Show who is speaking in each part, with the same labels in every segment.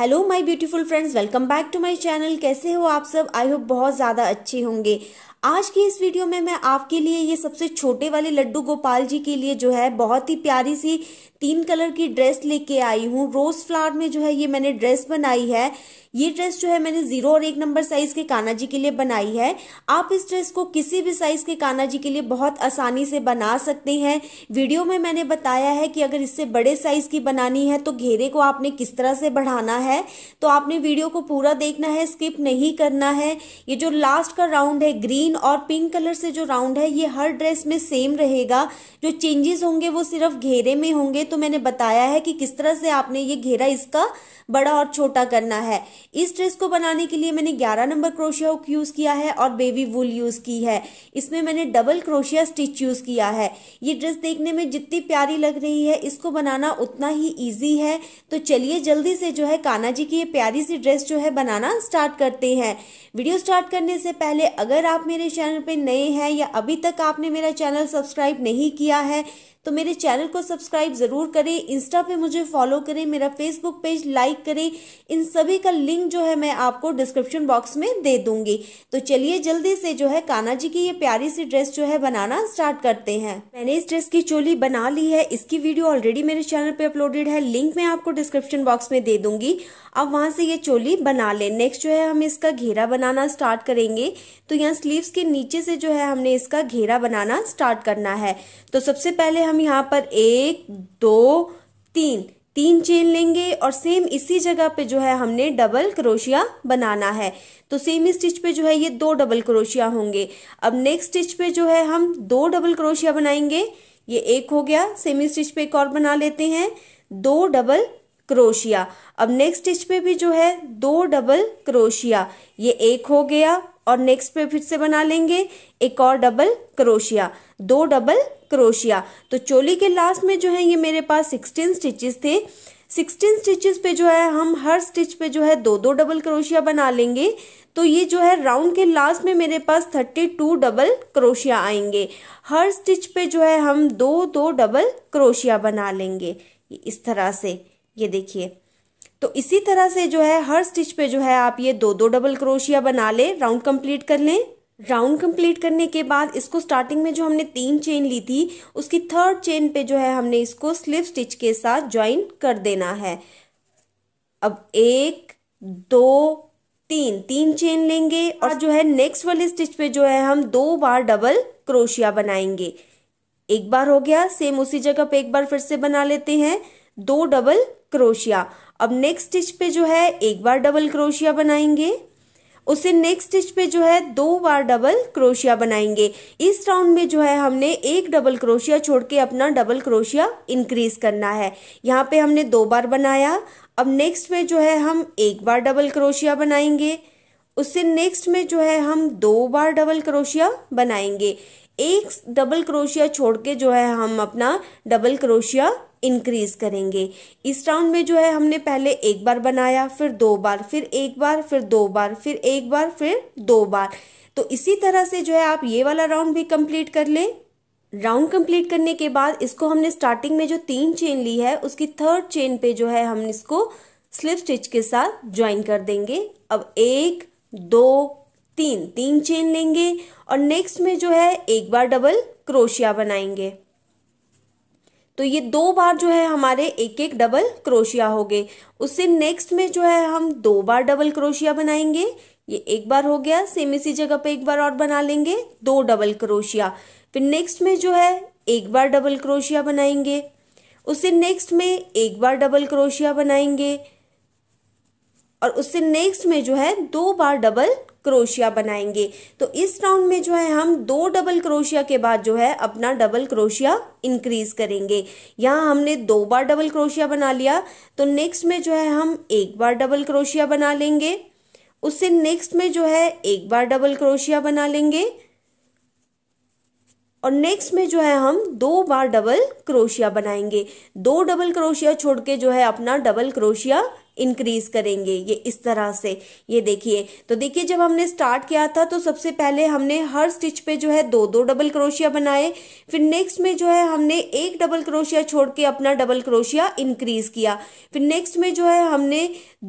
Speaker 1: hello my beautiful friends welcome back to my channel कैसे हो आप सब आई होप बहुत ज़्यादा अच्छे होंगे आज की इस वीडियो में मैं आपके लिए ये सबसे छोटे वाले लड्डू गोपाल जी के लिए जो है बहुत ही प्यारी सी तीन कलर की ड्रेस लेके आई हूँ रोज फ्लावर में जो है ये मैंने ड्रेस बनाई है ये ड्रेस जो है मैंने जीरो और एक नंबर साइज के कान्हा जी के लिए बनाई है आप इस ड्रेस को किसी भी साइज के कान्हा जी के लिए बहुत आसानी से बना सकते हैं वीडियो में मैंने बताया है कि अगर इससे बड़े साइज की बनानी है तो घेरे को आपने किस तरह से बढ़ाना है तो आपने वीडियो को पूरा देखना है स्किप नहीं करना है ये जो लास्ट का राउंड है ग्रीन ग्रीन और पिंक कलर से जो राउंड है ये हर ड्रेस में सेम रहेगा जो चेंजेस होंगे वो सिर्फ घेरे में होंगे तो मैंने बताया है कि किस तरह से आपने ये घेरा इसका बड़ा और छोटा करना है इस ड्रेस को बनाने के लिए मैंने 11 नंबर क्रोशिया हुक यूज़ किया है और बेबी वुल यूज़ की है इसमें मैंने डबल क्रोशिया स्टिच यूज़ किया है ये ड्रेस देखने में जितनी प्यारी लग रही है इसको बनाना उतना ही ईजी है तो चलिए जल्दी से जो है कान्हा जी की ये प्यारी सी ड्रेस जो है बनाना स्टार्ट करते हैं वीडियो स्टार्ट करने से पहले अगर आप मेरे मेरे चैनल पे नए हैं या अभी तक आपने मेरा चैनल सब्सक्राइब नहीं किया है तो मेरे चैनल को सब्सक्राइब ज़रूर करें इंस्टा पे मुझे फॉलो करें मेरा फेसबुक पेज लाइक करें इन सभी का लिंक जो है मैं आपको डिस्क्रिप्शन बॉक्स में दे दूंगी तो चलिए जल्दी से जो है काना जी की ये प्यारी सी ड्रेस जो है बनाना स्टार्ट करते हैं मैंने इस ड्रेस की चोली बना ली है इसकी वीडियो ऑलरेडी मेरे चैनल पर अपलोडेड है लिंक मैं आपको डिस्क्रिप्शन बॉक्स में दे दूंगी अब वहाँ से ये चोली बना लें नेक्स्ट जो है हम इसका घेरा बनाना स्टार्ट करेंगे तो यहाँ स्लीव्स के नीचे से जो है हमने इसका घेरा बनाना स्टार्ट करना है तो सबसे पहले हम यहाँ पर एक दो तीन तीन चेन लेंगे और सेम इसी जगह पे जो है हमने डबल क्रोशिया बनाना है तो सेम स्टिच पे जो है ये दो डबल क्रोशिया होंगे अब नेक्स्ट स्टिच पे जो है हम दो डबल क्रोशिया बनाएंगे ये एक हो गया सेम स्टिच पे एक और बना लेते हैं दो डबल क्रोशिया अब नेक्स्ट स्टिच पे भी जो है दो डबल क्रोशिया ये एक हो गया और नेक्स्ट पे फिर से बना लेंगे एक और डबल क्रोशिया दो डबल क्रोशिया तो चोली के लास्ट में जो है ये मेरे पास सिक्सटीन स्टिचेस थे सिक्सटीन स्टिचेस पे जो है हम हर स्टिच पे जो है दो दो डबल क्रोशिया बना लेंगे तो ये जो है राउंड के लास्ट में मेरे पास थर्टी टू डबल क्रोशिया आएंगे हर स्टिच पे जो है हम दो दो डबल क्रोशिया बना लेंगे इस तरह से ये देखिए तो इसी तरह से जो है हर स्टिच पे जो है आप ये दो दो डबल क्रोशिया बना लें राउंड कंप्लीट कर लें राउंड कंप्लीट करने के बाद इसको स्टार्टिंग में जो हमने तीन चेन ली थी उसकी थर्ड चेन पे जो है हमने इसको स्लिप स्टिच के साथ ज्वाइन कर देना है अब एक दो तीन तीन चेन लेंगे और जो है नेक्स्ट वाले स्टिच पे जो है हम दो बार डबल क्रोशिया बनाएंगे एक बार हो गया सेम उसी जगह पे एक बार फिर से बना लेते हैं दो डबल क्रोशिया अब नेक्स्ट स्टिच पे जो है एक बार डबल क्रोशिया बनाएंगे उसे नेक्स्ट स्टिच पे जो है दो बार डबल क्रोशिया बनाएंगे इस राउंड में जो है हमने एक डबल क्रोशिया छोड़ के अपना डबल क्रोशिया इंक्रीज करना है यहाँ पे हमने दो बार बनाया अब नेक्स्ट में जो है हम एक बार डबल क्रोशिया बनाएंगे उससे नेक्स्ट में जो है हम दो बार डबल क्रोशिया बनाएंगे एक डबल क्रोशिया छोड़ के जो है हम अपना डबल क्रोशिया इंक्रीज करेंगे इस राउंड में जो है हमने पहले एक बार बनाया फिर दो बार फिर एक बार फिर दो बार फिर एक बार फिर दो बार तो इसी तरह से जो है आप ये वाला राउंड भी कंप्लीट कर लें राउंड कंप्लीट करने के बाद इसको हमने स्टार्टिंग में जो तीन चेन ली है उसकी थर्ड चेन पे जो है हम इसको स्लिप स्टिच के साथ ज्वाइन कर देंगे अब एक दो तीन तीन चेन लेंगे और नेक्स्ट में जो है एक बार डबल क्रोशिया बनाएंगे तो ये दो बार जो है हमारे एक एक डबल क्रोशिया हो गए उससे नेक्स्ट में जो है हम दो बार डबल क्रोशिया बनाएंगे ये एक बार हो गया सेम इसी जगह पे एक बार और बना लेंगे दो डबल क्रोशिया फिर नेक्स्ट में जो है एक बार डबल क्रोशिया बनाएंगे उससे नेक्स्ट में एक बार डबल क्रोशिया बनाएंगे और उससे नेक्स्ट में जो है दो बार डबल क्रोशिया बनाएंगे तो इस राउंड में जो है हम दो डबल क्रोशिया के बाद जो है अपना डबल क्रोशिया इंक्रीज करेंगे यहाँ हमने दो बार डबल क्रोशिया बना लिया तो नेक्स्ट में जो है हम एक बार डबल क्रोशिया बना लेंगे उससे नेक्स्ट में जो है एक बार डबल क्रोशिया बना लेंगे और नेक्स्ट में जो है हम दो बार डबल क्रोशिया बनाएंगे दो डबल क्रोशिया छोड़ के जो है अपना डबल क्रोशिया इंक्रीज करेंगे ये इस तरह से ये देखिए तो देखिए जब हमने स्टार्ट किया था तो सबसे पहले हमने हर स्टिच पे जो है दो दो डबल क्रोशिया बनाए फिर नेक्स्ट में जो है हमने एक डबल क्रोशिया छोड़ के अपना डबल क्रोशिया इंक्रीज किया फिर नेक्स्ट में जो है हमने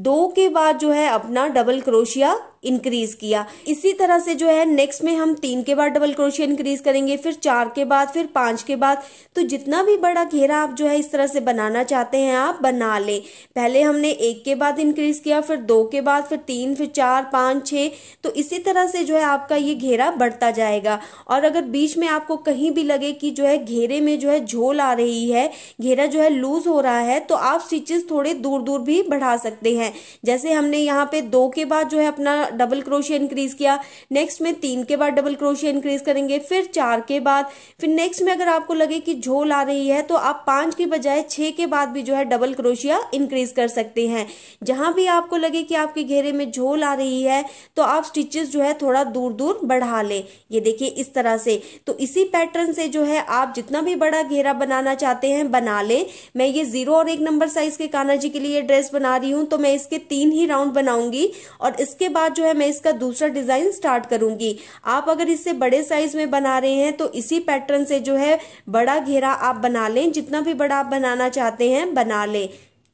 Speaker 1: दो के बाद जो है अपना डबल क्रोशिया इंक्रीज किया इसी तरह से जो है नेक्स्ट में हम तीन के बाद डबल क्रोशिया इंक्रीज करेंगे फिर चार के बाद फिर पांच के बाद तो जितना भी बड़ा घेरा आप जो है इस तरह से बनाना चाहते हैं आप बना ले पहले हमने एक के बाद इंक्रीज किया फिर दो के बाद फिर तीन फिर चार पांच छह तो इसी तरह से जो है आपका ये घेरा बढ़ता जाएगा और अगर बीच में आपको कहीं भी लगे कि जो है घेरे में जो है झोल आ रही है घेरा जो है लूज हो रहा है तो आप स्टिचेस थोड़े दूर दूर भी बढ़ा सकते हैं जैसे हमने यहाँ पे दो के बाद जो है अपना डबल क्रोशिया इंक्रीज किया नेक्स्ट में तीन के बाद डबल क्रोशिया इंक्रीज करेंगे फिर चार के बाद फिर नेक्स्ट में अगर आपको लगे कि झोल आ रही है तो आप पांच के बजाय छह के बाद भी जो है डबल क्रोशिया इंक्रीज कर सकते हैं जहां भी आपको लगे कि आपके घेरे में झोल आ रही है तो आप स्टिचेस जो है थोड़ा दूर दूर बढ़ा ले ये देखिए इस तरह से तो इसी पैटर्न से जो है आप जितना भी बड़ा घेरा बनाना चाहते हैं बना ले मैं ये जीरो और एक नंबर साइज के कान्हा जी के लिए ड्रेस बना रही हूं तो मैं इसके तीन ही राउंड बनाऊंगी और इसके बाद जो है मैं इसका दूसरा डिजाइन स्टार्ट करूंगी आप अगर इससे बड़े साइज में बना रहे हैं तो इसी पैटर्न से जो है बड़ा घेरा आप बना लें जितना भी बड़ा आप बनाना चाहते हैं बना लें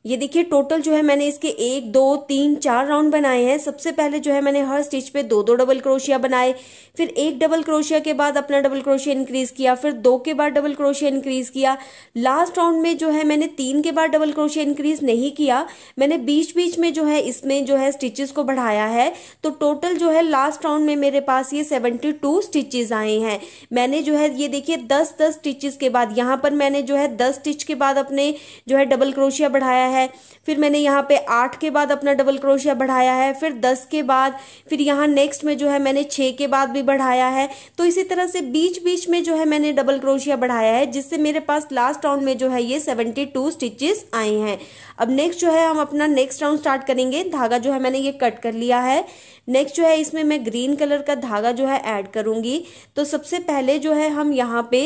Speaker 1: ये देखिए टोटल जो है मैंने इसके एक दो तीन चार राउंड बनाए हैं सबसे पहले जो है मैंने हर स्टिच पे दो दो डबल क्रोशिया बनाए फिर एक डबल क्रोशिया के बाद अपना डबल क्रोशिया इंक्रीज किया फिर दो के बाद डबल क्रोशिया इंक्रीज किया लास्ट राउंड में जो है मैंने तीन के बाद डबल क्रोशिया इंक्रीज नहीं किया मैंने बीच बीच में जो है इसमें जो है स्टिचेस को बढ़ाया है तो टोटल जो है लास्ट राउंड में मेरे पास ये सेवेंटी टू स्टिचेज आए हैं मैंने जो है ये देखिए दस दस स्टिचेस के बाद यहाँ पर मैंने जो है दस स्टिच के बाद अपने जो है डबल क्रोशिया बढ़ाया है है फिर मैंने यहाँ पे आठ के बाद अपना डबल क्रोशिया बढ़ाया है फिर दस के बाद फिर यहाँ नेक्स्ट में जो है मैंने छः के बाद भी बढ़ाया है तो इसी तरह से बीच बीच में जो है मैंने डबल क्रोशिया बढ़ाया है जिससे मेरे पास लास्ट राउंड में जो है ये सेवेंटी टू स्टिचेस आए हैं अब नेक्स्ट जो है हम अपना नेक्स्ट राउंड स्टार्ट करेंगे धागा जो है मैंने ये कट कर लिया है नेक्स्ट जो है इसमें मैं ग्रीन कलर का धागा जो है ऐड करूंगी तो सबसे पहले जो है हम यहाँ पे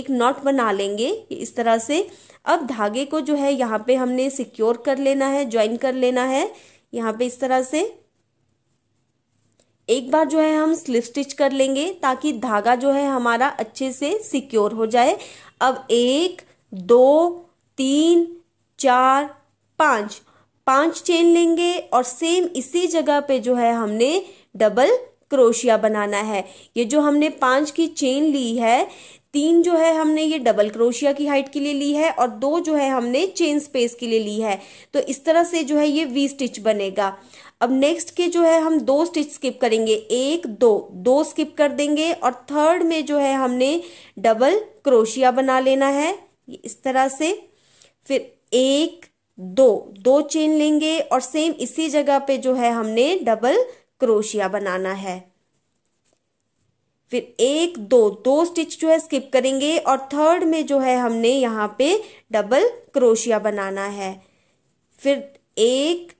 Speaker 1: एक नॉट बना लेंगे इस तरह से अब धागे को जो है यहाँ पे हमने सिक्योर कर लेना है ज्वाइन कर लेना है यहाँ पे इस तरह से एक बार जो है हम स्लिप स्टिच कर लेंगे ताकि धागा जो है हमारा अच्छे से सिक्योर हो जाए अब एक दो तीन चार पाँच पांच चेन लेंगे और सेम इसी जगह पे जो है हमने डबल क्रोशिया बनाना है ये जो हमने पांच की चेन ली है तीन जो है हमने ये डबल क्रोशिया की हाइट के लिए ली है और दो जो है हमने चेन स्पेस के लिए ली है तो इस तरह से जो है ये वी स्टिच बनेगा अब नेक्स्ट के जो है हम दो स्टिच स्किप करेंगे एक दो दो स्किप कर देंगे और थर्ड में जो है हमने डबल क्रोशिया बना लेना है इस तरह से फिर एक दो दो चेन लेंगे और सेम इसी जगह पे जो है हमने डबल क्रोशिया बनाना है फिर एक दो दो स्टिच जो है स्किप करेंगे और थर्ड में जो है हमने यहाँ पे डबल क्रोशिया बनाना है फिर एक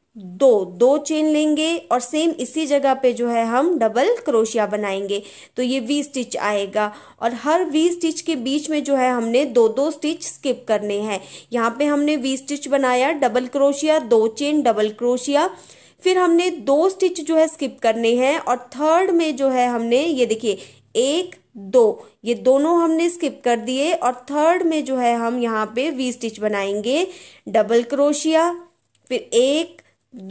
Speaker 1: दो दो चेन लेंगे और सेम इसी जगह पे जो है हम डबल क्रोशिया बनाएंगे तो ये वी स्टिच आएगा और हर वी स्टिच के बीच में जो है हमने दो दो स्टिच स्किप करने हैं यहाँ पे हमने वी स्टिच बनाया डबल क्रोशिया दो चेन डबल क्रोशिया फिर हमने दो स्टिच जो है स्किप करने हैं और थर्ड में जो है हमने ये देखिए एक दो ये दोनों हमने स्किप कर दिए और थर्ड में जो है हम यहाँ पे वी स्टिच बनाएंगे डबल क्रोशिया फिर एक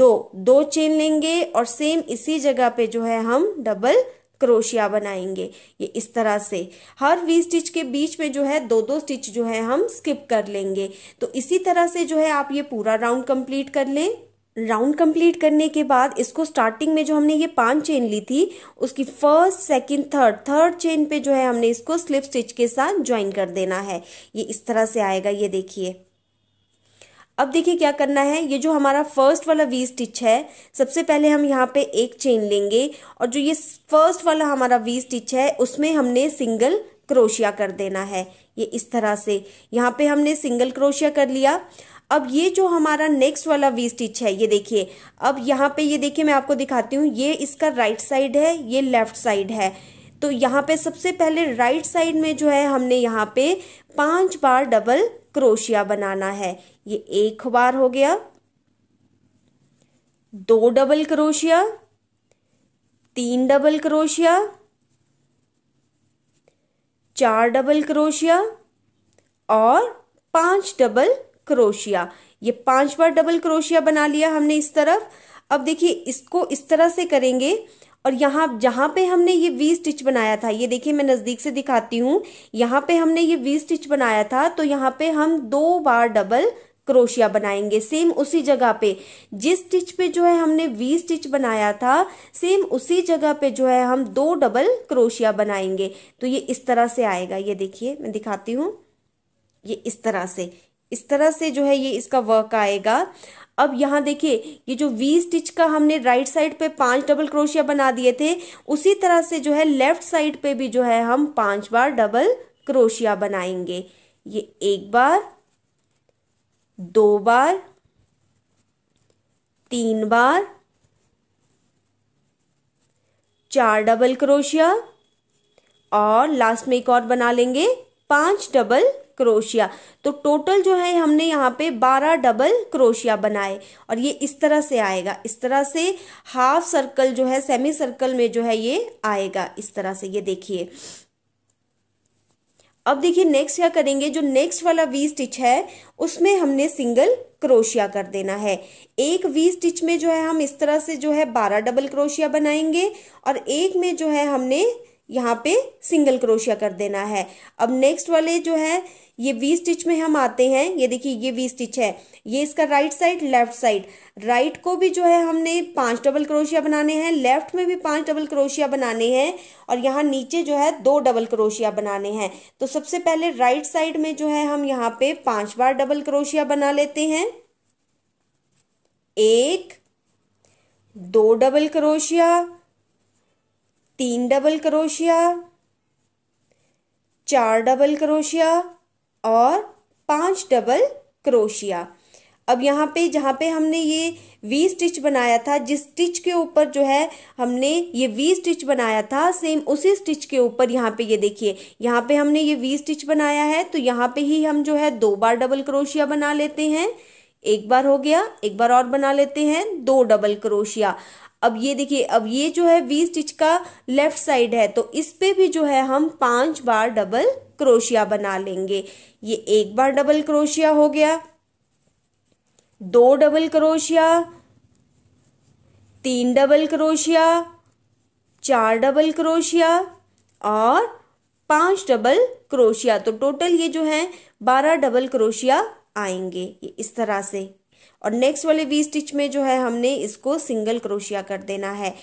Speaker 1: दो दो चेन लेंगे और सेम इसी जगह पे जो है हम डबल क्रोशिया बनाएंगे ये इस तरह से हर वी स्टिच के बीच में जो है दो दो स्टिच जो है हम स्किप कर लेंगे तो इसी तरह से जो है आप ये पूरा राउंड कंप्लीट कर लें राउंड कंप्लीट करने के बाद इसको स्टार्टिंग में जो हमने ये पांच चेन ली थी उसकी first second third third chain पे जो है हमने इसको स्लिप स्टिच के साथ ज्वाइन कर देना है ये इस तरह से आएगा ये देखिए अब देखिए क्या करना है ये जो हमारा फर्स्ट वाला वी स्टिच है सबसे पहले हम यहाँ पे एक चेन लेंगे और जो ये फर्स्ट वाला हमारा वी स्टिच है उसमें हमने सिंगल क्रोशिया कर देना है ये इस तरह से यहाँ पे हमने सिंगल क्रोशिया कर लिया अब ये जो हमारा नेक्स्ट वाला वी स्टिच है ये देखिए अब यहाँ पे ये देखिए मैं आपको दिखाती हूँ ये इसका राइट साइड है ये लेफ्ट साइड है तो यहाँ पे सबसे पहले राइट साइड में जो है हमने यहाँ पे पांच बार डबल क्रोशिया बनाना है ये एक बार हो गया दो डबल क्रोशिया तीन डबल क्रोशिया चार डबल क्रोशिया और पांच डबल क्रोशिया ये पांच बार डबल क्रोशिया बना लिया हमने इस तरफ अब देखिए इसको इस तरह से करेंगे और यहाँ जहाँ पे हमने ये वी स्टिच बनाया था ये देखिए मैं नज़दीक से दिखाती हूँ यहाँ पे हमने ये वी स्टिच बनाया था तो यहाँ पे हम दो बार डबल क्रोशिया बनाएंगे सेम उसी जगह पे जिस स्टिच पे जो है हमने वी स्टिच बनाया था सेम उसी जगह पे जो है हम दो डबल क्रोशिया बनाएंगे तो ये इस तरह से आएगा ये देखिए मैं दिखाती हूँ ये इस तरह से इस तरह से जो है ये इसका वर्क आएगा अब यहाँ देखिए ये जो वी स्टिच का हमने राइट साइड पे पांच डबल क्रोशिया बना दिए थे उसी तरह से जो है लेफ्ट साइड पे भी जो है हम पांच बार डबल क्रोशिया बनाएंगे ये एक बार दो बार तीन बार चार डबल क्रोशिया और लास्ट में एक और बना लेंगे पांच डबल क्रोशिया तो टोटल जो है हमने यहाँ पे बारह डबल क्रोशिया बनाए और ये इस तरह से आएगा इस तरह से हाफ सर्कल जो है सेमी सर्कल में जो है ये आएगा इस तरह से ये देखिए अब देखिए नेक्स्ट क्या करेंगे जो नेक्स्ट वाला वी स्टिच है उसमें हमने सिंगल क्रोशिया कर देना है एक वी स्टिच में जो है हम इस तरह से जो है बारह डबल क्रोशिया बनाएंगे और एक में जो है हमने यहाँ पे सिंगल क्रोशिया कर देना है अब नेक्स्ट वाले जो है ये वी स्टिच में हम आते हैं ये देखिए ये वी स्टिच है ये इसका right side left side right को भी जो है हमने पांच डबल क्रोशिया बनाने हैं लेफ्ट में भी पांच डबल क्रोशिया बनाने हैं और यहाँ नीचे जो है दो डबल क्रोशिया बनाने हैं तो सबसे पहले राइट साइड में जो है हम यहाँ पे पांच बार डबल क्रोशिया बना लेते हैं एक दो डबल क्रोशिया तीन डबल क्रोशिया चार डबल क्रोशिया और पांच डबल क्रोशिया अब यहाँ पे जहाँ पे हमने ये वी स्टिच बनाया था जिस स्टिच के ऊपर जो है हमने ये वी स्टिच बनाया था सेम उसी स्टिच के ऊपर यहाँ पे ये देखिए यहाँ पे हमने ये वी स्टिच बनाया है तो यहाँ पे ही हम जो है दो बार डबल क्रोशिया बना लेते हैं एक बार हो गया एक बार और बना लेते हैं दो डबल क्रोशिया अब ये देखिए अब ये जो है वी स्टिच का लेफ्ट साइड है तो इस पे भी जो है हम पांच बार डबल क्रोशिया बना लेंगे ये एक बार डबल क्रोशिया हो गया दो डबल क्रोशिया तीन डबल क्रोशिया चार डबल क्रोशिया और पांच डबल क्रोशिया तो टोटल ये जो है बारह डबल क्रोशिया आएंगे ये इस तरह से और नेक्स्ट वाले वी स्टिच में जो है हमने इसको सिंगल क्रोशिया कर देना है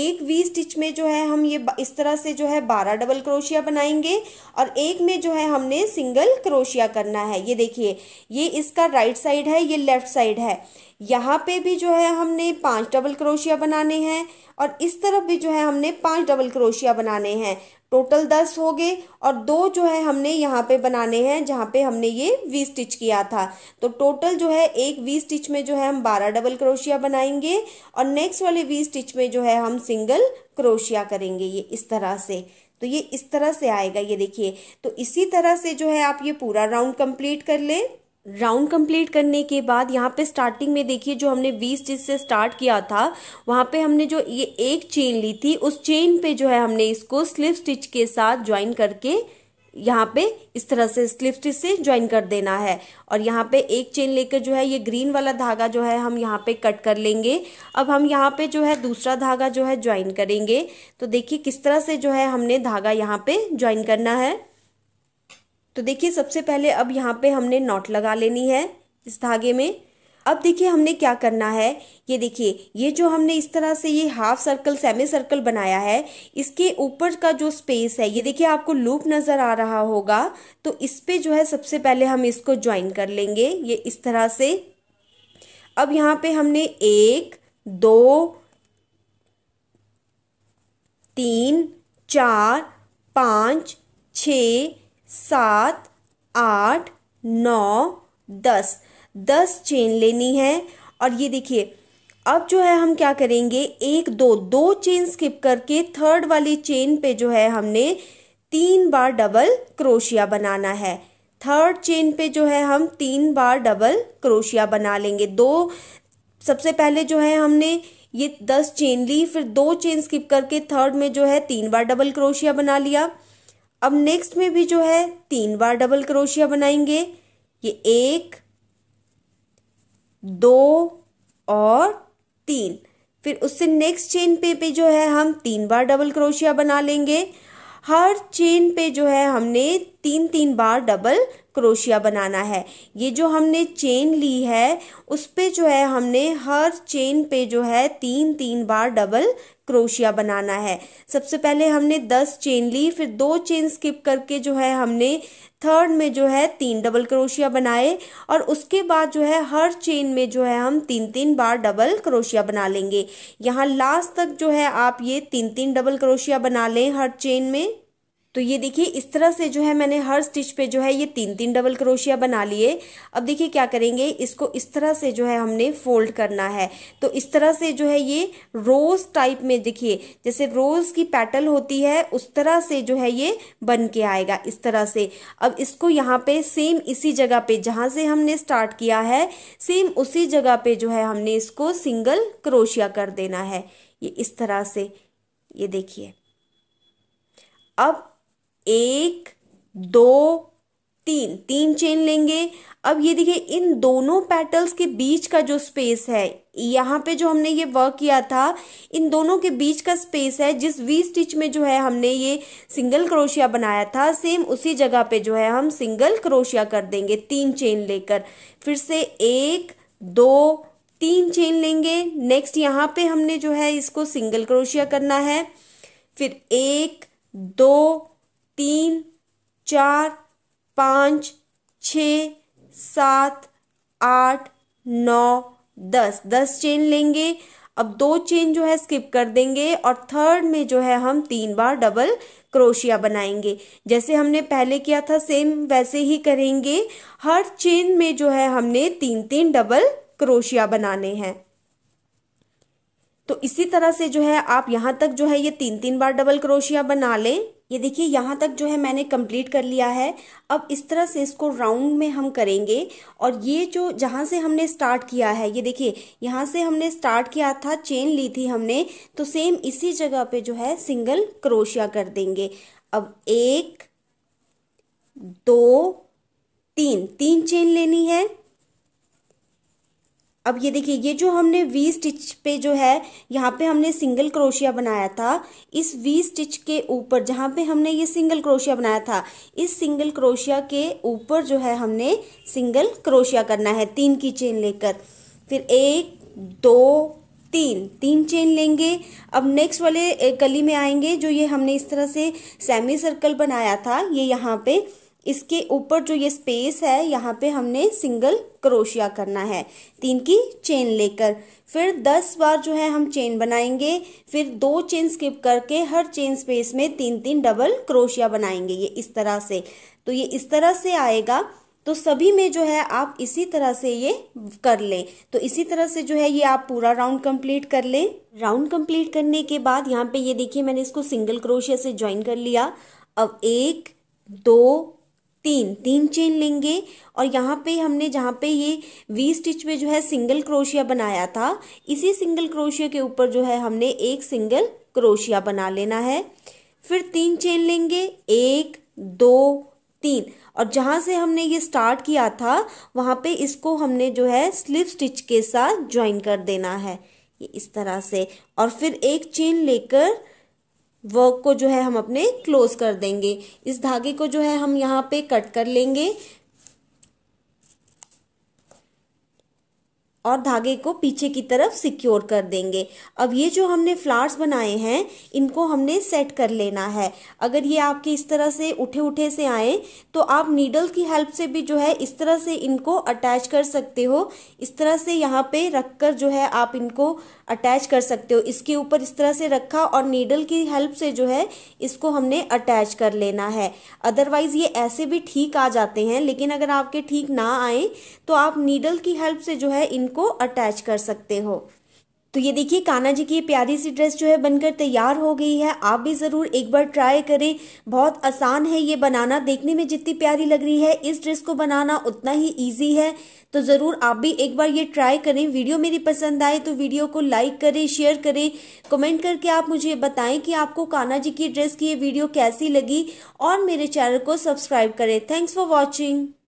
Speaker 1: एक वी स्टिच में जो है हम ये इस तरह से जो है बारह डबल क्रोशिया बनाएंगे और एक में जो है हमने सिंगल क्रोशिया करना है ये देखिए ये इसका राइट साइड है ये लेफ्ट साइड है यहाँ पे भी जो है हमने पांच डबल क्रोशिया बनाने हैं और इस तरफ भी जो है हमने पांच डबल क्रोशिया बनाने हैं टोटल दस हो गए और दो जो है हमने यहाँ पे बनाने हैं जहाँ पे हमने ये वी स्टिच किया था तो टोटल जो है एक वी स्टिच में जो है हम बारह डबल क्रोशिया बनाएंगे और नेक्स्ट वाले वी स्टिच में जो है हम सिंगल क्रोशिया करेंगे ये इस तरह से तो ये इस तरह से आएगा ये देखिए तो इसी तरह से जो है आप ये पूरा राउंड कंप्लीट कर लें राउंड कंप्लीट करने के बाद यहाँ पे स्टार्टिंग में देखिए जो हमने 20 स्टिच से स्टार्ट किया था वहाँ पे हमने जो ये एक चेन ली थी उस चेन पे जो है हमने इसको स्लिप स्टिच के साथ ज्वाइन करके यहाँ पे इस तरह से स्लिप स्टिच से ज्वाइन कर देना है और यहाँ पे एक चेन लेकर जो है ये ग्रीन वाला धागा जो है हम यहाँ पे कट कर लेंगे अब हम यहाँ पे जो है दूसरा धागा जो है ज्वाइन करेंगे तो देखिए किस तरह से जो है हमने धागा यहाँ पे ज्वाइन करना है तो देखिए सबसे पहले अब यहाँ पे हमने नॉट लगा लेनी है इस धागे में अब देखिए हमने क्या करना है ये देखिए ये जो हमने इस तरह से ये हाफ सर्कल सेमी सर्कल बनाया है इसके ऊपर का जो स्पेस है ये देखिए आपको लूप नज़र आ रहा होगा तो इस पर जो है सबसे पहले हम इसको ज्वाइन कर लेंगे ये इस तरह से अब यहाँ पे हमने एक दो तीन चार पाँच छ सात आठ नौ दस दस चेन लेनी है और ये देखिए अब जो है हम क्या करेंगे एक दो दो चेन स्किप करके थर्ड वाली चेन पे जो है हमने तीन बार डबल क्रोशिया बनाना है थर्ड चेन पे जो है हम तीन बार डबल क्रोशिया बना लेंगे दो सबसे पहले जो है हमने ये दस चेन ली फिर दो चेन स्किप करके थर्ड में जो है तीन बार डबल क्रोशिया बना लिया अब नेक्स्ट में भी जो है तीन बार डबल क्रोशिया बनाएंगे ये एक दो और तीन फिर उससे नेक्स्ट चेन पे पे जो है हम तीन बार डबल क्रोशिया बना लेंगे हर चेन पे जो है हमने तीन तीन बार डबल क्रोशिया बनाना है ये जो हमने चेन ली है उस पे जो है हमने हर चेन पे जो है तीन तीन बार डबल क्रोशिया बनाना है सबसे पहले हमने दस चेन ली फिर दो चेन स्किप करके जो है हमने थर्ड में जो है तीन डबल क्रोशिया बनाए और उसके बाद जो है हर चेन में जो है हम तीन तीन बार डबल क्रोशिया बना लेंगे यहाँ लास्ट तक जो है आप ये तीन तीन डबल क्रोशिया बना लें हर चेन में तो ये देखिए इस तरह से जो है मैंने हर स्टिच पे जो है ये तीन तीन डबल क्रोशिया बना लिए अब देखिए क्या करेंगे इसको इस तरह से जो है हमने फोल्ड करना है तो इस तरह से जो है ये रोज़ टाइप में देखिए जैसे रोज़ की पैटल होती है उस तरह से जो है ये बन के आएगा इस तरह से अब इसको यहाँ पे सेम इसी जगह पे जहाँ से हमने स्टार्ट किया है सेम उसी जगह पे जो है हमने इसको सिंगल क्रोशिया कर देना है ये इस तरह से ये देखिए अब एक दो तीन तीन चेन लेंगे अब ये देखिए इन दोनों पेटल्स के बीच का जो स्पेस है यहाँ पे जो हमने ये वर्क किया था इन दोनों के बीच का स्पेस है जिस वी स्टिच में जो है हमने ये सिंगल क्रोशिया बनाया था सेम उसी जगह पे जो है हम सिंगल क्रोशिया कर देंगे तीन चेन लेकर फिर से एक दो तीन चेन लेंगे नेक्स्ट यहाँ पे हमने जो है इसको सिंगल क्रोशिया करना है फिर एक दो तीन चार पाँच छ सात आठ नौ दस दस चेन लेंगे अब दो चेन जो है स्किप कर देंगे और थर्ड में जो है हम तीन बार डबल क्रोशिया बनाएंगे जैसे हमने पहले किया था सेम वैसे ही करेंगे हर चेन में जो है हमने तीन तीन डबल क्रोशिया बनाने हैं तो इसी तरह से जो है आप यहां तक जो है ये तीन तीन बार डबल क्रोशिया बना लें ये देखिए यहाँ तक जो है मैंने कंप्लीट कर लिया है अब इस तरह से इसको राउंड में हम करेंगे और ये जो जहाँ से हमने स्टार्ट किया है ये देखिए यहाँ से हमने स्टार्ट किया था चेन ली थी हमने तो सेम इसी जगह पे जो है सिंगल क्रोशिया कर देंगे अब एक दो तीन तीन चेन लेनी है अब ये देखिए ये जो हमने वी स्टिच पे जो है यहाँ पे हमने सिंगल क्रोशिया बनाया था इस वी स्टिच के ऊपर जहाँ पे हमने ये सिंगल क्रोशिया बनाया था इस सिंगल क्रोशिया के ऊपर जो है हमने सिंगल क्रोशिया करना है तीन की चेन लेकर फिर एक दो तीन तीन चेन लेंगे अब नेक्स्ट वाले कली में आएंगे जो ये हमने इस तरह से सेमी सर्कल बनाया था ये यहाँ पे इसके ऊपर जो ये स्पेस है यहाँ पे हमने सिंगल क्रोशिया करना है तीन की चेन लेकर फिर दस बार जो है हम चेन बनाएंगे फिर दो चेन स्किप करके हर चेन स्पेस में तीन तीन डबल क्रोशिया बनाएंगे ये इस तरह से तो ये इस तरह से आएगा तो सभी में जो है आप इसी तरह से ये कर लें तो इसी तरह से जो है ये आप पूरा राउंड कंप्लीट कर लें राउंड कंप्लीट करने के बाद यहाँ पे ये देखिए मैंने इसको सिंगल क्रोशिया से ज्वाइन कर लिया अब एक दो तीन तीन चेन लेंगे और यहाँ पे हमने जहाँ पे ये वी स्टिच में जो है सिंगल क्रोशिया बनाया था इसी सिंगल क्रोशिया के ऊपर जो है हमने एक सिंगल क्रोशिया बना लेना है फिर तीन चेन लेंगे एक दो तीन और जहाँ से हमने ये स्टार्ट किया था वहाँ पे इसको हमने जो है स्लिप स्टिच के साथ ज्वाइन कर देना है ये इस तरह से और फिर एक चेन लेकर वर्क को जो है हम अपने क्लोज कर देंगे इस धागे को जो है हम यहाँ पे कट कर लेंगे और धागे को पीछे की तरफ सिक्योर कर देंगे अब ये जो हमने फ्लावर्स बनाए हैं इनको हमने सेट कर लेना है अगर ये आपके इस तरह से उठे उठे से आए तो आप नीडल की हेल्प से भी जो है इस तरह से इनको अटैच कर सकते हो इस तरह से यहाँ पे रख कर जो है आप इनको अटैच कर सकते हो इसके ऊपर इस तरह से रखा और नीडल की हेल्प से जो है इसको हमने अटैच कर लेना है अदरवाइज़ ये ऐसे भी ठीक आ जाते हैं लेकिन अगर आपके ठीक ना आए तो आप नीडल की हेल्प से जो है इनको अटैच कर सकते हो तो ये देखिए कान्हा जी की ये प्यारी सी ड्रेस जो है बनकर तैयार हो गई है आप भी ज़रूर एक बार ट्राई करें बहुत आसान है ये बनाना देखने में जितनी प्यारी लग रही है इस ड्रेस को बनाना उतना ही ईजी है तो ज़रूर आप भी एक बार ये ट्राई करें वीडियो मेरी पसंद आए तो वीडियो को लाइक करें शेयर करें कमेंट करके आप मुझे बताएं कि आपको कान्हा जी की ड्रेस की ये वीडियो कैसी लगी और मेरे चैनल को सब्सक्राइब करें थैंक्स फॉर वॉचिंग